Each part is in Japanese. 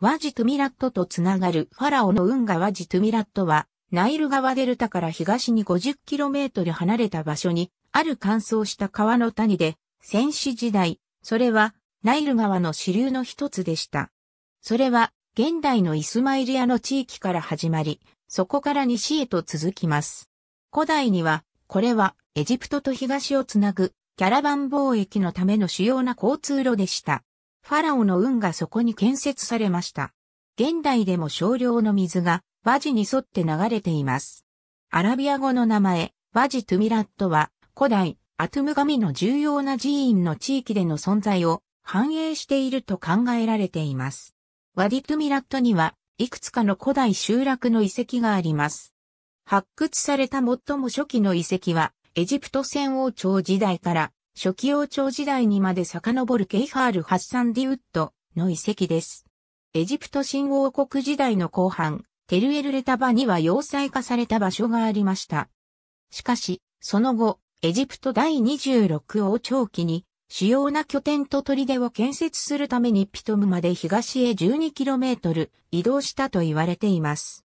ワジ・トゥミラットとつながるファラオの運河ワジ・トゥミラットは、ナイル川デルタから東に 50km 離れた場所に、ある乾燥した川の谷で、戦死時代、それは、ナイル川の支流の一つでした。それは、現代のイスマイリアの地域から始まり、そこから西へと続きます。古代には、これはエジプトと東をつなぐキャラバン貿易のための主要な交通路でした。ファラオの運がそこに建設されました。現代でも少量の水がバジに沿って流れています。アラビア語の名前、バジ・トゥミラットは、古代、アトゥム神の重要な寺院の地域での存在を反映していると考えられています。ワディ・トゥミラットには、いくつかの古代集落の遺跡があります。発掘された最も初期の遺跡は、エジプト戦王朝時代から初期王朝時代にまで遡るケイハール・ハッサンディウッドの遺跡です。エジプト新王国時代の後半、テルエルレタバには要塞化された場所がありました。しかし、その後、エジプト第26王朝期に、主要な拠点と砦を建設するためにピトムまで東へ 12km 移動したと言われています。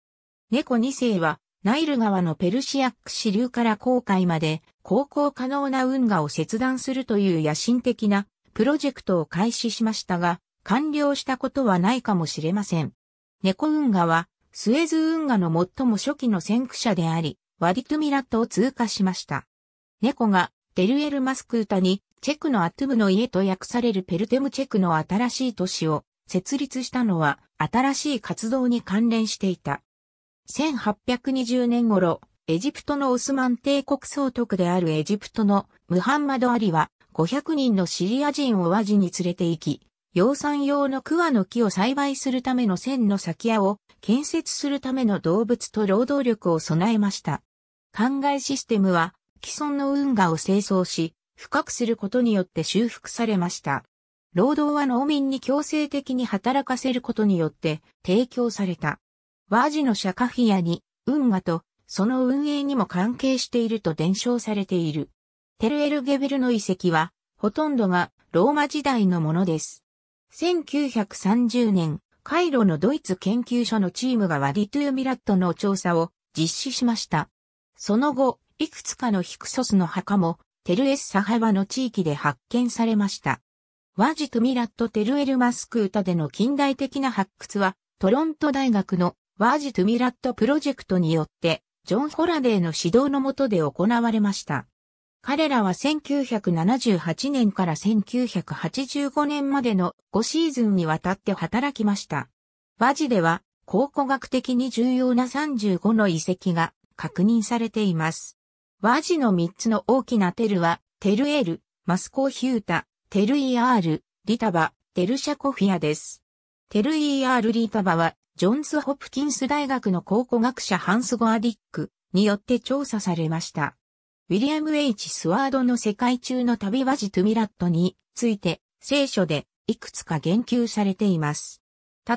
猫2世は、ナイル川のペルシアック支流から航海まで航行可能な運河を切断するという野心的なプロジェクトを開始しましたが、完了したことはないかもしれません。猫運河は、スエズ運河の最も初期の先駆者であり、ワディトゥミラットを通過しました。猫が、デルエルマスクータに、チェクのアトゥムの家と訳されるペルテムチェクの新しい都市を設立したのは、新しい活動に関連していた。1820年頃、エジプトのオスマン帝国総督であるエジプトのムハンマド・アリは500人のシリア人を和地に連れて行き、養蚕用の桑の木を栽培するための線の先屋を建設するための動物と労働力を備えました。灌漑システムは既存の運河を清掃し、深くすることによって修復されました。労働は農民に強制的に働かせることによって提供された。和地のシャカフィアに運河とその運営にも関係していると伝承されている。テルエルゲベルの遺跡は、ほとんどがローマ時代のものです。1930年、カイロのドイツ研究所のチームがワディトゥーミラットの調査を実施しました。その後、いくつかのヒクソスの墓も、テルエッサハバの地域で発見されました。ワジトゥミラット・テルエルマスクータでの近代的な発掘は、トロント大学のワージトゥミラットプロジェクトによってジョン・ホラデーの指導の下で行われました。彼らは1978年から1985年までの5シーズンにわたって働きました。バジでは考古学的に重要な35の遺跡が確認されています。バジの3つの大きなテルは、テルエル、マスコヒュータ、テルイアール、リタバ、テルシャコフィアです。テルイアール・リーパバは、ジョンズ・ホプキンス大学の考古学者ハンス・ゴアディックによって調査されました。ウィリアム・ H. スワードの世界中の旅はジトゥミラットについて聖書でいくつか言及されています。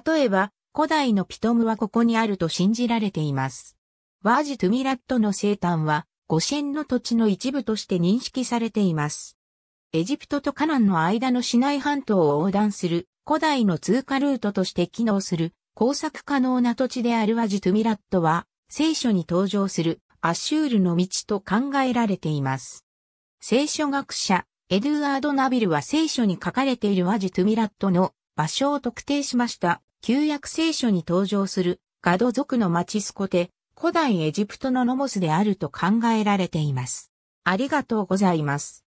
例えば、古代のピトムはここにあると信じられています。ワージトゥミラットの生誕は、五線の土地の一部として認識されています。エジプトとカナンの間のシナイ半島を横断する古代の通過ルートとして機能する工作可能な土地であるアジトゥミラットは、聖書に登場するアッシュールの道と考えられています。聖書学者、エドゥアード・ナビルは聖書に書かれているアジトゥミラットの場所を特定しました。旧約聖書に登場するガド族の町スコテ、古代エジプトのノモスであると考えられています。ありがとうございます。